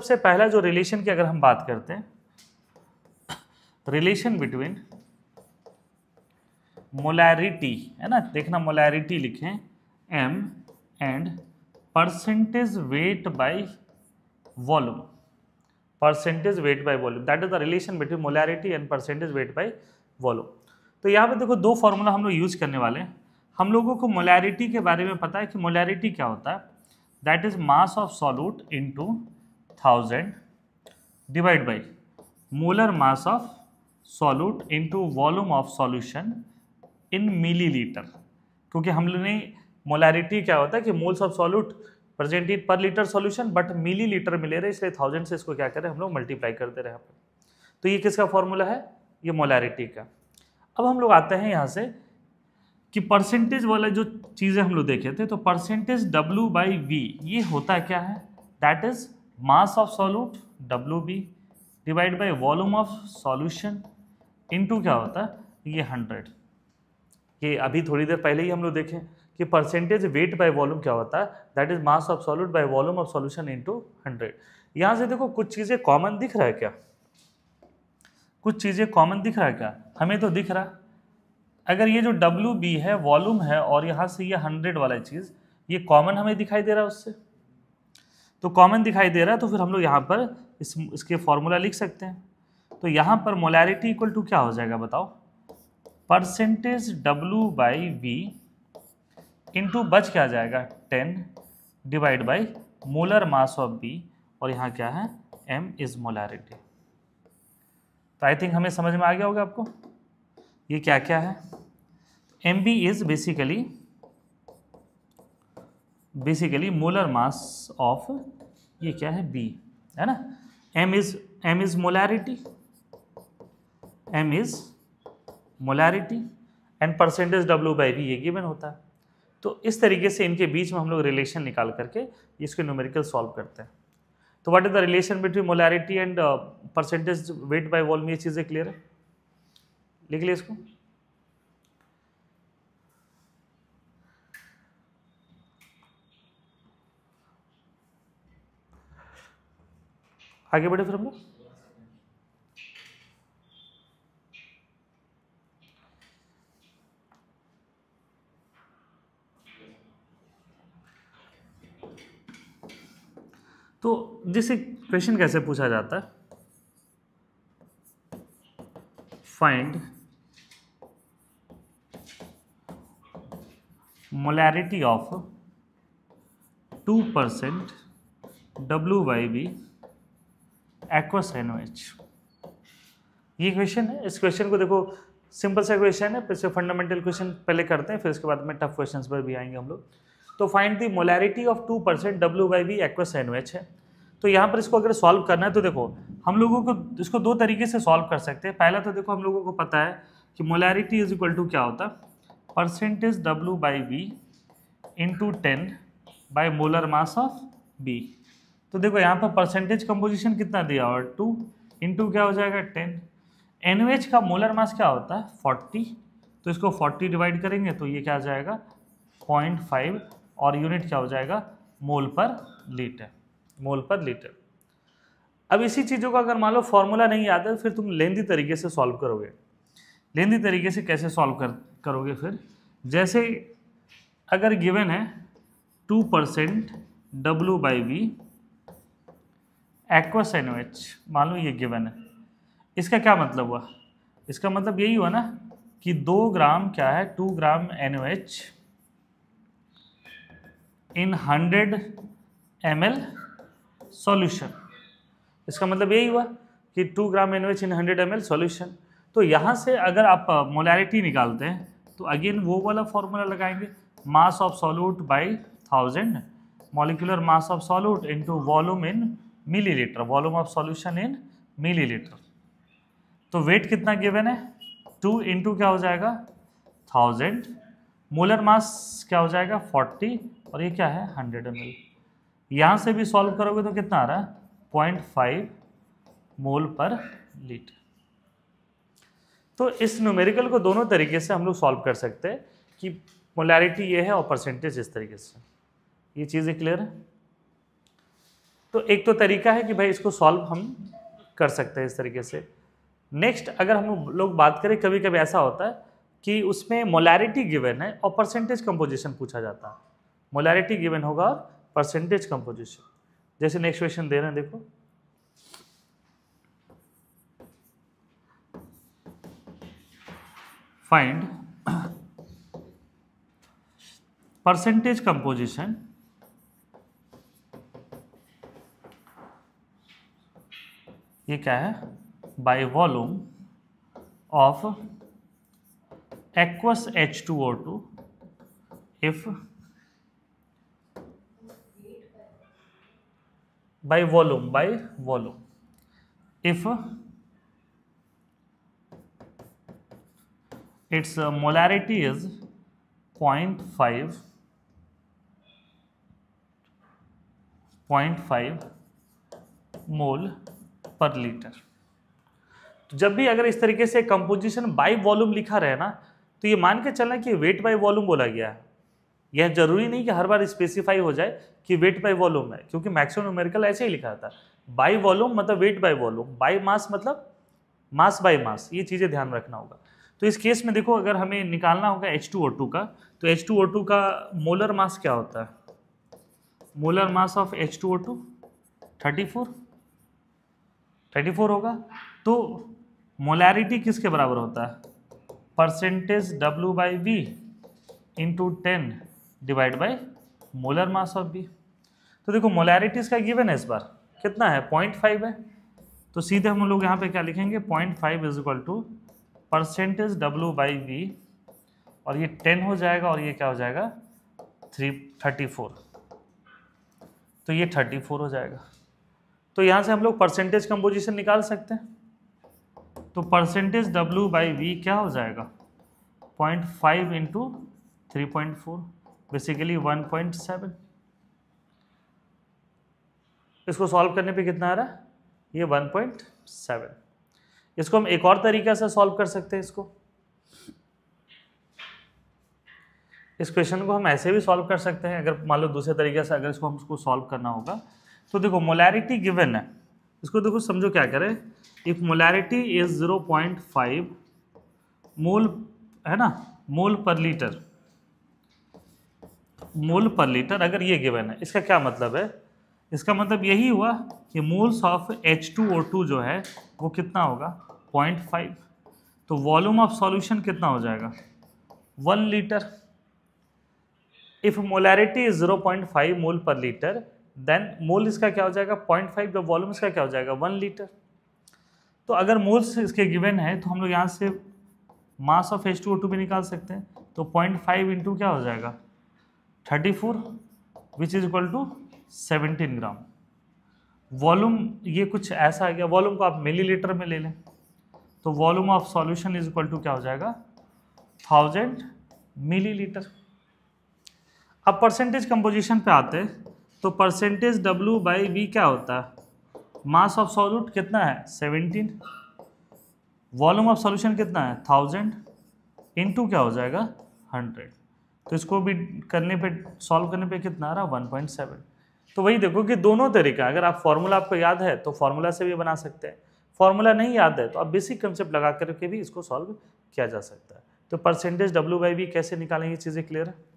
सबसे पहला जो रिलेशन की अगर हम बात करते हैं रिलेशन बिटवीन मोलैरिटी है ना देखना मोलैरिटी लिखें M and percentage weight by volume percentage weight by volume that is the relation between molarity and percentage weight by volume तो यहाँ पे देखो दो फॉर्मूला हम लोग यूज़ करने वाले हैं हम लोगों को मोलैरिटी के बारे में पता है कि मोलैरिटी क्या होता है that is mass of solute into thousand divide by molar mass of solute into volume of solution in millilitre क्योंकि हम लोग ने मोलैरिटी क्या होता है कि moles of solute present in per litre solution but millilitre मिले रहे इसलिए थाउजेंड से इसको क्या करें हम लोग मल्टीप्लाई कर दे रहे हैं तो ये किसका फॉर्मूला है ये मोलैरिटी का अब हम लोग आते हैं यहाँ से कि परसेंटेज वाला जो चीज़ें हम लोग देखे थे तो परसेंटेज डब्ल्यू बाई वी ये होता क्या है that is mass of solute W B divide by volume of solution into क्या होता है ये हंड्रेड ये अभी थोड़ी देर पहले ही हम लोग देखें कि परसेंटेज वेट बाय वॉल्यूम क्या होता है that is mass of solute by volume of solution into hundred यहाँ से देखो कुछ चीज़ें कॉमन दिख रहा है क्या कुछ चीज़ें कॉमन दिख रहा है क्या हमें तो दिख रहा है अगर ये जो डब्ल्यू बी है वॉल्यूम है और यहाँ से ये हंड्रेड वाला चीज़ ये कॉमन हमें दिखाई दे रहा है उससे तो कॉमन दिखाई दे रहा है तो फिर हम लोग यहाँ पर इस इसके फॉर्मूला लिख सकते हैं तो यहाँ पर मोलैरिटी इक्वल टू क्या हो जाएगा बताओ percentage W by V into बच क्या जाएगा ten divide by molar mass of B और यहाँ क्या है एम इज़ मोलैरिटी तो आई थिंक हमें समझ में आ गया होगा आपको ये क्या क्या है M B is basically basically molar mass of ये क्या है बी है ना M is M is molarity M is molarity and percentage W by B ये गिवन होता है तो इस तरीके से इनके बीच में हम लोग रिलेशन निकाल करके इसके न्यूमेरिकल सॉल्व करते हैं तो what is the relation between molarity and percentage weight by volume ये चीज़ें क्लियर है लिख लिए इसको आगे बढ़े फिर हम लोग तो जिसे क्वेश्चन कैसे पूछा जाता है find molarity of two percent W by B aqua H ये क्वेश्चन है इस क्वेश्चन को देखो सिंपल सा क्वेश्चन है फिर से फंडामेंटल क्वेश्चन पहले करते हैं फिर उसके बाद में टफ क्वेश्चन पर भी आएंगे हम लोग तो find the molarity of two percent W by V aqua सैनोएच है तो यहाँ पर इसको अगर सॉल्व करना है तो देखो हम लोगों को इसको दो तरीके से सॉल्व कर सकते हैं पहला तो देखो हम लोगों को पता है कि मोलैरिटी इज इक्वल टू क्या होता percentage W by V into ten by molar mass of B तो देखो यहाँ पर परसेंटेज कंपोजिशन कितना दिया हुआ है टू इंटू क्या हो जाएगा टेन एन का मोलर मास क्या होता है फोर्टी तो इसको फोर्टी डिवाइड करेंगे तो ये क्या आ जाएगा पॉइंट फाइव और यूनिट क्या हो जाएगा मोल per litre mole per litre अब इसी चीज़ों का अगर मान लो फॉर्मूला नहीं याद है फिर तुम लेंदी तरीके से सॉल्व करोगे लेंदी तरीके से कैसे सॉल्व कर करोगे फिर जैसे अगर गिवन है two percent W by B aqueous N मान लो ये गिवन है इसका क्या मतलब हुआ इसका मतलब यही हुआ ना कि दो ग्राम क्या है two gram N in hundred M L solution इसका मतलब यही हुआ कि two gram N in hundred M L solution तो यहाँ से अगर आप मोलैरिटी निकालते हैं तो अगेन वो वाला फॉर्मूला लगाएंगे mass of solute by thousand molecular mass of solute into volume in millilitre volume of solution in millilitre तो वेट कितना गिवन है टू इंटू क्या हो जाएगा थाउजेंड मोलर मास क्या हो जाएगा फोर्टी और ये क्या है हंड्रेड एम एल यहाँ से भी सॉल्व करोगे तो कितना आ रहा है point five mole per litre तो इस न्यूमेरिकल को दोनों तरीके से हम लोग सॉल्व कर सकते हैं कि मोलैरिटी ये है और परसेंटेज इस तरीके से ये चीज़ें क्लियर है तो एक तो तरीका है कि भाई इसको सॉल्व हम कर सकते हैं इस तरीके से नेक्स्ट अगर हम लोग बात करें कभी कभी ऐसा होता है कि उसमें मोलैरिटी गिवन है और परसेंटेज कंपोजिशन पूछा जाता है मोलैरिटी गिवन होगा और परसेंटेज कंपोजिशन जैसे नेक्स्ट क्वेश्चन दे रहे हैं देखो फाइंड परसेंटेज कंपोजिशन ये क्या है by volume of aqueous H two O two if by volume by volume if its molarity is point five point five mole per litre तो जब भी अगर इस तरीके से कंपोजिशन बाई वॉल्यूम लिखा रहे ना तो ये मान के चलना कि वेट बाई वॉल्यूम बोला गया है यह जरूरी नहीं कि हर बार स्पेसिफाई हो जाए कि वेट बाई वॉल्यूम है क्योंकि मैक्सिमम न्यूमेरिकल ऐसे ही लिखा था बाई वॉल्यूम मतलब weight by volume by mass मतलब मास बाई मास ये चीज़ें ध्यान रखना होगा तो इस केस में देखो अगर हमें निकालना होगा टू का तो टू का मोलर मास क्या होता है molar mass of H two two O thirty four thirty four होगा तो मोलैरिटी किसके बराबर होता है percentage W by B into ten divide by molar mass of B तो देखो मोलैरिटीज़ का गिवन है इस बार कितना है पॉइंट फाइव है तो सीधे हम लोग यहाँ पे क्या लिखेंगे point five is equal to percentage W by B और ये टेन हो जाएगा और ये क्या हो जाएगा थ्री थर्टी फोर तो ये थर्टी फोर हो जाएगा तो यहां से हम लोग परसेंटेज कंपोजिशन निकाल सकते हैं तो परसेंटेज डब्ल्यू बाई वी क्या हो जाएगा point five into three point four basically one point seven इसको सॉल्व करने पे कितना आ रहा है ये वन पॉइंट सेवन इसको हम एक और तरीका से सॉल्व कर सकते हैं इसको इस क्वेश्चन को हम ऐसे भी सॉल्व कर सकते हैं अगर मान लो दूसरे तरीके से अगर इसको हमको सॉल्व करना होगा तो देखो मोलैरिटी गिवन है इसको देखो समझो क्या करें if molarity is zero point five mole है ना मोल per litre mole per litre अगर ये गिवन है इसका क्या मतलब है इसका मतलब यही हुआ कि मोल्स ऑफ H2O2 जो है वो कितना होगा 0.5 तो वॉल्यूम ऑफ सॉल्यूशन कितना हो जाएगा one litre if molarity is 0.5 mole per litre then मोल इसका क्या हो जाएगा पॉइंट फाइव जब वॉल्यूम इसका क्या हो जाएगा वन लीटर तो अगर मोल्स इसके गिवन है तो हम लोग यहाँ से mass of H two two भी निकाल सकते हैं तो पॉइंट फाइव इंटू क्या हो जाएगा thirty four which is equal to seventeen gram volume ये कुछ ऐसा आ गया वॉल्यूम को आप मिली लीटर में ले लें तो volume of solution is equal to क्या हो जाएगा थाउजेंड मिली लीटर अब परसेंटेज कंपोजिशन पे आते हैं तो परसेंटेज डब्ल्यू बाई बी क्या होता है मास ऑफ सॉल्यूट कितना है 17 वॉल्यूम ऑफ सॉल्यूशन कितना है थाउजेंड इनटू क्या हो जाएगा हंड्रेड तो इसको भी करने पे सॉल्व करने पे कितना आ रहा वन तो वही देखो कि दोनों तरीका अगर आप फॉर्मूला आपको याद है तो फॉर्मूला से भी बना सकते हैं फॉर्मूला नहीं याद है तो आप बेसिक कंसेप्ट लगा करके भी इसको सॉल्व किया जा सकता है तो परसेंटेज डब्ल्यू बाई बी कैसे निकालेंगे चीज़ें क्लियर है